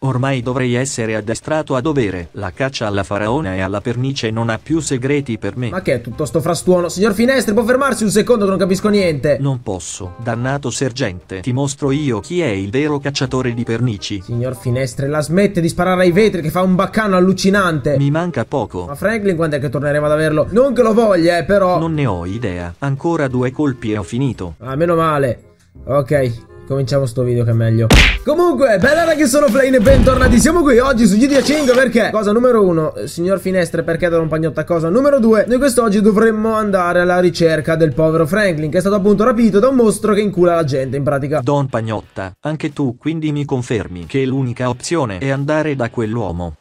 Ormai dovrei essere addestrato a dovere. La caccia alla faraona e alla pernice non ha più segreti per me. Ma che è tutto sto frastuono? Signor Finestre, può fermarsi un secondo che non capisco niente. Non posso. Dannato sergente, ti mostro io chi è il vero cacciatore di pernici. Signor Finestre, la smette di sparare ai vetri che fa un baccano allucinante. Mi manca poco. Ma Franklin quando è che torneremo ad averlo? Non che lo voglia, eh, però. Non ne ho idea. Ancora due colpi e ho finito. Ah, meno male. Ok, Cominciamo sto video che è meglio Comunque, bella che sono Plain e bentornati Siamo qui oggi su GTA 5 perché Cosa numero uno, signor Finestre perché dare un pagnotta a cosa Numero due, noi quest'oggi dovremmo andare alla ricerca del povero Franklin Che è stato appunto rapito da un mostro che incula la gente in pratica Don Pagnotta, anche tu quindi mi confermi Che l'unica opzione è andare da quell'uomo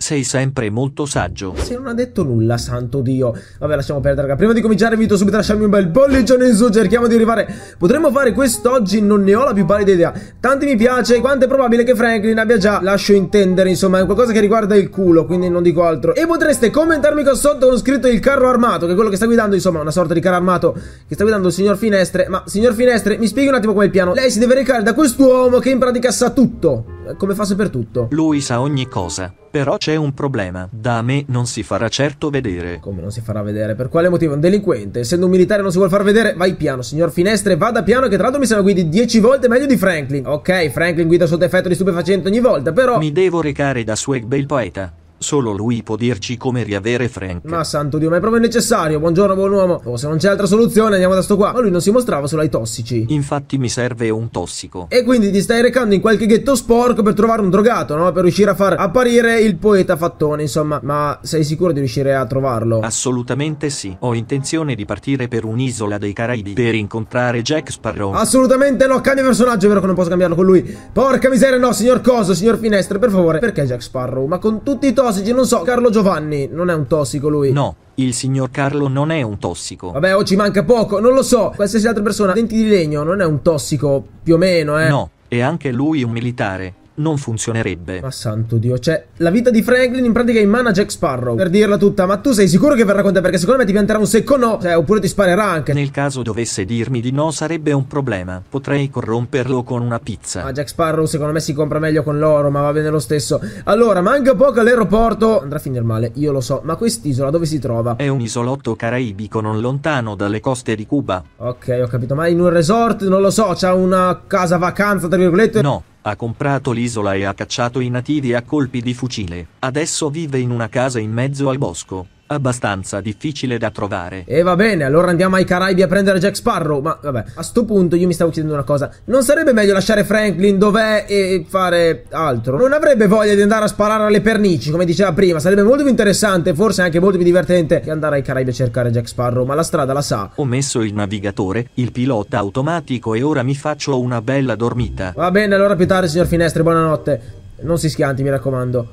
sei sempre molto saggio. Se non ha detto nulla, santo Dio. Vabbè, lasciamo perdere, raga. Prima di cominciare, invito subito a lasciarmi un bel bollicione in su. Cerchiamo di arrivare. Potremmo fare quest'oggi? Non ne ho la più pallida idea. Tanti mi piace. Quanto è probabile che Franklin abbia già, lascio intendere, insomma, qualcosa che riguarda il culo. Quindi non dico altro. E potreste commentarmi qua sotto con scritto il carro armato, che è quello che sta guidando, insomma, una sorta di carro armato che sta guidando il signor Finestre. Ma, signor Finestre, mi spieghi un attimo qual è il piano. Lei si deve recare da quest'uomo che in pratica sa tutto. Come fa se per tutto? Lui sa ogni cosa. Però c'è un problema. Da me non si farà certo vedere. Come non si farà vedere? Per quale motivo? Un delinquente, essendo un militare non si vuole far vedere? Vai piano, signor Finestre, vada piano che tra l'altro mi sembra guidi dieci volte meglio di Franklin. Ok, Franklin guida sotto effetto di stupefacente ogni volta, però... Mi devo recare da Swag Bale Poeta. Solo lui può dirci come riavere Frank. Ma santo Dio, ma è proprio necessario. Buongiorno, buon uomo. Oh, se non c'è altra soluzione, andiamo da sto qua. Ma lui non si mostrava solo ai tossici. Infatti mi serve un tossico. E quindi ti stai recando in qualche ghetto sporco per trovare un drogato, no? Per riuscire a far apparire il poeta fattone, insomma. Ma sei sicuro di riuscire a trovarlo? Assolutamente sì. Ho intenzione di partire per un'isola dei Caraibi per incontrare Jack Sparrow. Assolutamente no, cambia personaggio, è vero che non posso cambiarlo con lui. Porca miseria, no, signor Coso, signor Finestre, per favore. Perché Jack Sparrow? Ma con tutti i tossici tossici, non so, Carlo Giovanni non è un tossico lui. No, il signor Carlo non è un tossico. Vabbè, o ci manca poco, non lo so. Qualsiasi altra persona, denti di legno, non è un tossico, più o meno, eh. No, è anche lui un militare non funzionerebbe. Ma santo Dio, cioè, la vita di Franklin in pratica è in mano a Jack Sparrow. Per dirla tutta, ma tu sei sicuro che verrà con te? Perché secondo me ti pianterà un secco no, cioè, oppure ti sparerà anche. Nel caso dovesse dirmi di no, sarebbe un problema. Potrei corromperlo con una pizza. Ma Jack Sparrow, secondo me, si compra meglio con l'oro, ma va bene lo stesso. Allora, manca poco all'aeroporto. Andrà a finire male, io lo so, ma quest'isola dove si trova? È un isolotto caraibico non lontano dalle coste di Cuba. Ok, ho capito, ma in un resort, non lo so, c'ha una casa vacanza, tra virgolette? No, ha comprato l'isola e ha cacciato i nativi a colpi di fucile, adesso vive in una casa in mezzo al bosco abbastanza difficile da trovare. E va bene, allora andiamo ai Caraibi a prendere Jack Sparrow. Ma vabbè, a sto punto io mi stavo chiedendo una cosa: non sarebbe meglio lasciare Franklin dov'è e fare altro? Non avrebbe voglia di andare a sparare alle pernici, come diceva prima. Sarebbe molto più interessante, forse anche molto più divertente, che andare ai Caraibi a cercare Jack Sparrow. Ma la strada la sa. Ho messo il navigatore, il pilota automatico e ora mi faccio una bella dormita. Va bene, allora più tardi, signor Finestre, buonanotte. Non si schianti, mi raccomando.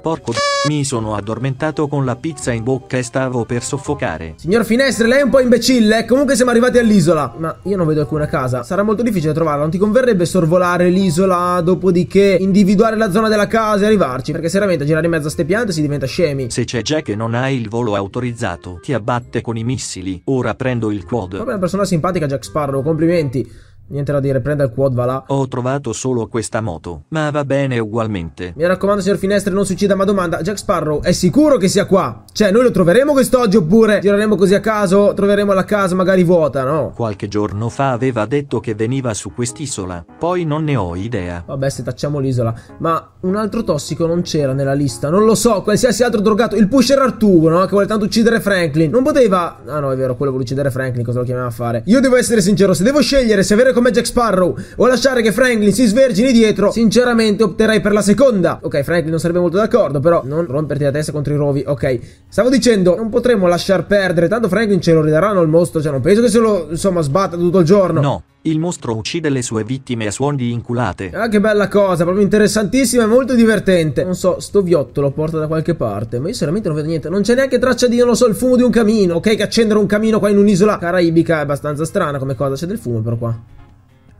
Porco d... mi sono addormentato con la pizza in bocca e stavo per soffocare. Signor Finestre, lei è un po' imbecille. Eh, comunque siamo arrivati all'isola. Ma io non vedo alcuna casa. Sarà molto difficile trovarla. Non ti converrebbe sorvolare l'isola, dopodiché individuare la zona della casa e arrivarci? Perché seriamente girare in mezzo a ste piante si diventa scemi. Se c'è Jack e non hai il volo autorizzato, ti abbatte con i missili. Ora prendo il quad. Proprio una persona simpatica Jack Sparrow, complimenti. Niente da dire, prenda il quad, va là. Ho trovato solo questa moto, ma va bene ugualmente. Mi raccomando, signor Finestre, non succeda ma domanda. Jack Sparrow è sicuro che sia qua? Cioè, noi lo troveremo quest'oggi oppure gireremo così a caso, troveremo la casa magari vuota, no? Qualche giorno fa aveva detto che veniva su quest'isola, poi non ne ho idea. Vabbè, se tacciamo l'isola. Ma un altro tossico non c'era nella lista, non lo so, qualsiasi altro drogato. Il pusher Arturo, no? Che vuole tanto uccidere Franklin. Non poteva... Ah no, è vero, quello vuole uccidere Franklin, cosa lo chiamava a fare? Io devo essere sincero, se devo scegliere se avere come Jack Sparrow o lasciare che Franklin si svergini dietro, sinceramente opterei per la seconda. Ok, Franklin non sarebbe molto d'accordo, però non romperti la testa contro i rovi. Ok, stavo dicendo, non potremmo lasciar perdere, tanto Franklin ce lo ridaranno il mostro, cioè non penso che se lo, insomma, sbatta tutto il giorno. No. Il mostro uccide le sue vittime a suon di inculate. Ah, che bella cosa, proprio interessantissima e molto divertente. Non so, sto viotto lo porta da qualche parte, ma io seriamente non vedo niente. Non c'è neanche traccia di, non lo so, il fumo di un camino. Ok, che accendere un camino qua in un'isola caraibica è abbastanza strana come cosa. C'è del fumo però qua.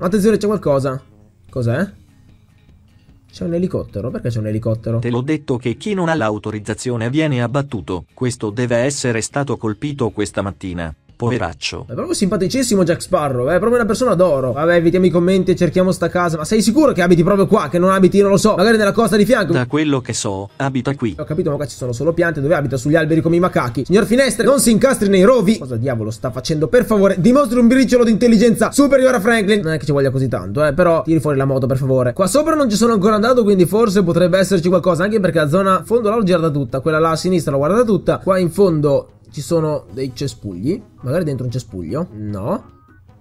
Attenzione, c'è qualcosa. Cos'è? C'è un elicottero, perché c'è un elicottero? Te l'ho detto che chi non ha l'autorizzazione viene abbattuto, questo deve essere stato colpito questa mattina poveraccio. È proprio simpaticissimo Jack Sparrow, è proprio una persona d'oro. Vabbè, evitiamo i commenti e cerchiamo sta casa. Ma sei sicuro che abiti proprio qua? Che non abiti, non lo so, magari nella costa di fianco? Da quello che so, abita qui. Ho capito, ma qua ci sono solo piante dove abita sugli alberi come i macachi. Signor Finestre, non si incastri nei rovi. Cosa diavolo sta facendo? Per favore, dimostri un briciolo di intelligenza superiore a Franklin. Non è che ci voglia così tanto, eh, però tiri fuori la moto, per favore. Qua sopra non ci sono ancora andato, quindi forse potrebbe esserci qualcosa, anche perché la zona fondo là l'ho girata tutta, quella là a sinistra l'ho guardata tutta. Qua in fondo ci sono dei cespugli, magari dentro un cespuglio? No.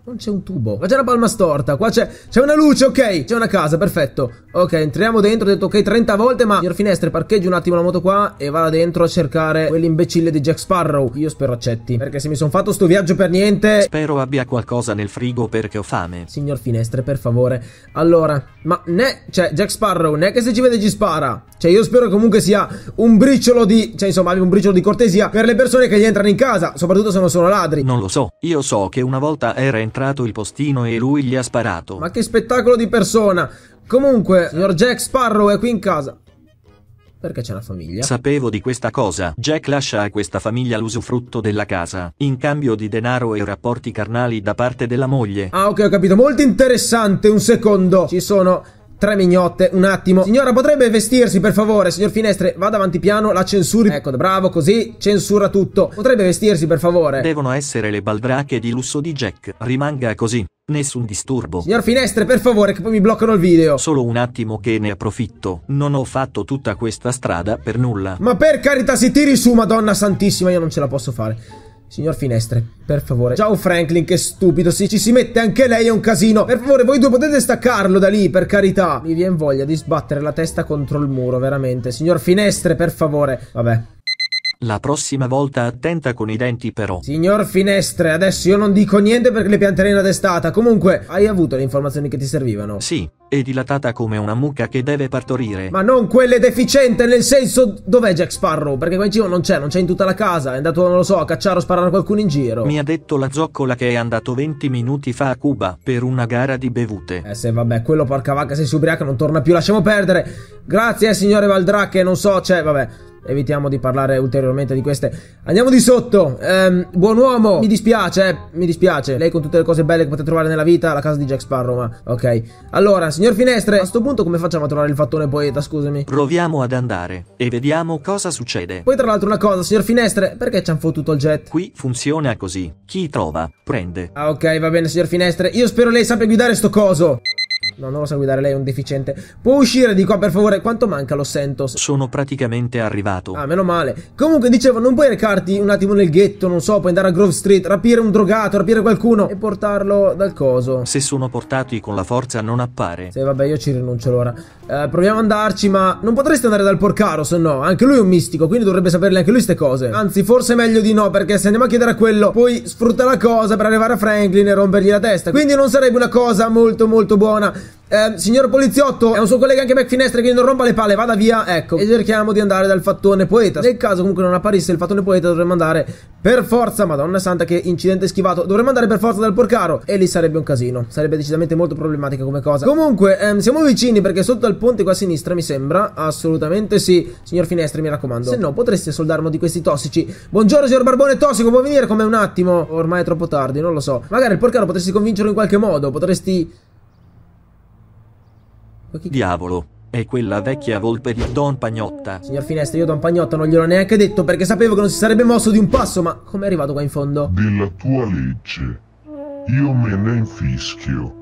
Non c'è un tubo. Qua c'è una palma storta. Qua c'è. C'è una luce, ok. C'è una casa, perfetto. Ok, entriamo dentro. Ho detto ok 30 volte. Ma signor finestre, parcheggi un attimo la moto qua. E vada dentro a cercare quell'imbecille di Jack Sparrow. Io spero accetti. Perché se mi sono fatto sto viaggio per niente. Spero abbia qualcosa nel frigo perché ho fame. Signor finestre, per favore. Allora, ma né. Cioè, Jack Sparrow, né che se ci vede ci spara. Cioè, io spero comunque sia un briciolo di. Cioè, insomma, abbia un briciolo di cortesia per le persone che gli entrano in casa. Soprattutto se non sono ladri. Non lo so. Io so che una volta era entrato entrato il postino e lui gli ha sparato. Ma che spettacolo di persona! Comunque, signor Jack Sparrow è qui in casa. Perché c'è una famiglia? Sapevo di questa cosa. Jack lascia a questa famiglia l'usufrutto della casa, in cambio di denaro e rapporti carnali da parte della moglie. Ah, ok, ho capito. Molto interessante. Un secondo. Ci sono Tre mignotte, un attimo. Signora, potrebbe vestirsi, per favore? Signor Finestre, vada avanti piano, la censuri. Ecco, bravo, così censura tutto. Potrebbe vestirsi, per favore? Devono essere le baldrache di lusso di Jack. Rimanga così. Nessun disturbo. Signor Finestre, per favore, che poi mi bloccano il video. Solo un attimo che ne approfitto. Non ho fatto tutta questa strada per nulla. Ma per carità, si tiri su, Madonna Santissima, io non ce la posso fare. Signor Finestre, per favore. Ciao Franklin, che stupido. Se ci si mette anche lei è un casino. Per favore, voi due potete staccarlo da lì, per carità. Mi viene voglia di sbattere la testa contro il muro, veramente. Signor Finestre, per favore. Vabbè, la prossima volta attenta con i denti però. Signor Finestre, adesso io non dico niente perché le pianterei una testata. Comunque, hai avuto le informazioni che ti servivano? Sì, è dilatata come una mucca che deve partorire. Ma non quelle deficiente, nel senso... Dov'è Jack Sparrow? Perché qua in cima non c'è, non c'è in tutta la casa. È andato, non lo so, a cacciare o sparare qualcuno in giro. Mi ha detto la zoccola che è andato 20 minuti fa a Cuba per una gara di bevute. Eh se vabbè, quello porca vacca, se si ubriaca non torna più, lasciamo perdere. Grazie, eh, signore Valdracche, non so, cioè, vabbè evitiamo di parlare ulteriormente di queste. Andiamo di sotto. Um, buon uomo, mi dispiace, eh, mi dispiace. Lei con tutte le cose belle che potete trovare nella vita, la casa di Jack Sparrow, ma ok. Allora, signor Finestre, a questo punto come facciamo a trovare il fattore poeta, scusami? Proviamo ad andare e vediamo cosa succede. Poi tra l'altro una cosa, signor Finestre, perché ci han fottuto il jet? Qui funziona così. Chi trova, prende. Ah, ok, va bene, signor Finestre. Io spero lei sappia guidare sto coso. No, non lo sa guidare, lei è un deficiente. Può uscire di qua, per favore? Quanto manca lo sento. Sono praticamente arrivato. Ah, meno male. Comunque, dicevo, non puoi recarti un attimo nel ghetto, non so, puoi andare a Grove Street, rapire un drogato, rapire qualcuno e portarlo dal coso. Se sono portati con la forza non appare. Sì, vabbè, io ci rinuncio allora. Eh, proviamo ad andarci, ma non potresti andare dal porcaro, se no. Anche lui è un mistico, quindi dovrebbe saperle anche lui queste cose. Anzi, forse è meglio di no, perché se andiamo a chiedere a quello, poi sfrutta la cosa per arrivare a Franklin e rompergli la testa. Quindi non sarebbe una cosa molto molto buona. Eh, signor poliziotto, è un suo collega anche Mac Finestre, quindi non rompa le palle, vada via. Ecco, e cerchiamo di andare dal fattone poeta. Nel caso comunque non apparisse il fattone poeta, dovremmo andare per forza. Madonna santa, che incidente schivato! Dovremmo andare per forza dal porcaro. E lì sarebbe un casino. Sarebbe decisamente molto problematica come cosa. Comunque, ehm, siamo vicini perché sotto al ponte qua a sinistra, mi sembra. Assolutamente sì. Signor Finestre, mi raccomando. Se no, potreste soldarmo di questi tossici. Buongiorno, signor Barbone Tossico, può venire come un attimo? Ormai è troppo tardi, non lo so. Magari il porcaro potresti convincerlo in qualche modo. Potresti Diavolo, è quella vecchia volpe di Don Pagnotta. Signor Finestra, io Don Pagnotta non glielo ho neanche detto perché sapevo che non si sarebbe mosso di un passo, ma com'è arrivato qua in fondo? Della tua legge. Io me ne infischio.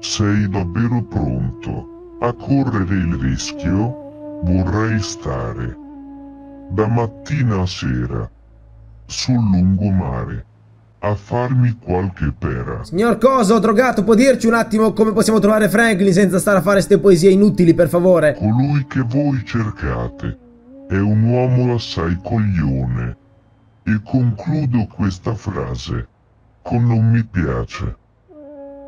Sei davvero pronto a correre il rischio? Vorrei stare da mattina a sera sul lungomare a farmi qualche pera. Signor Coso, drogato, può dirci un attimo come possiamo trovare Franklin senza stare a fare ste poesie inutili, per favore? Colui che voi cercate è un uomo assai coglione. E concludo questa frase con non mi piace.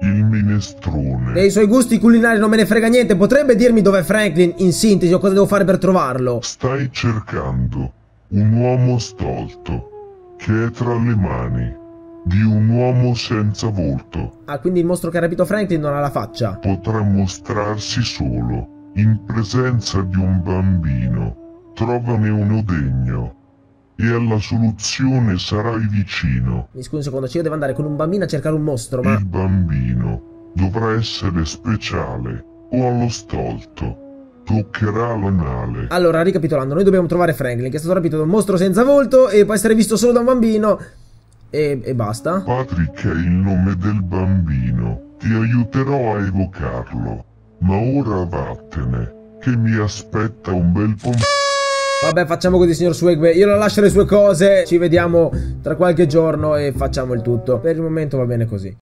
Il minestrone. Dei suoi gusti culinari non me ne frega niente. Potrebbe dirmi dov'è Franklin in sintesi o cosa devo fare per trovarlo? Stai cercando un uomo stolto che è tra le mani di un uomo senza volto. Ah, quindi il mostro che ha rapito Franklin non ha la faccia. Potrà mostrarsi solo, in presenza di un bambino. Trovane uno degno. E alla soluzione sarai vicino. Mi scusi un secondo, cioè devo andare con un bambino a cercare un mostro, ma... Il bambino dovrà essere speciale o allo stolto. Toccherà l'anale. Allora, ricapitolando, noi dobbiamo trovare Franklin, che è stato rapito da un mostro senza volto e può essere visto solo da un bambino e, e basta. Patrick è il nome del bambino. Ti aiuterò a evocarlo. Ma ora vattene, che mi aspetta un bel pomeriggio. Vabbè, facciamo così, signor Swegbe. Io la lascio le sue cose. Ci vediamo tra qualche giorno e facciamo il tutto. Per il momento va bene così.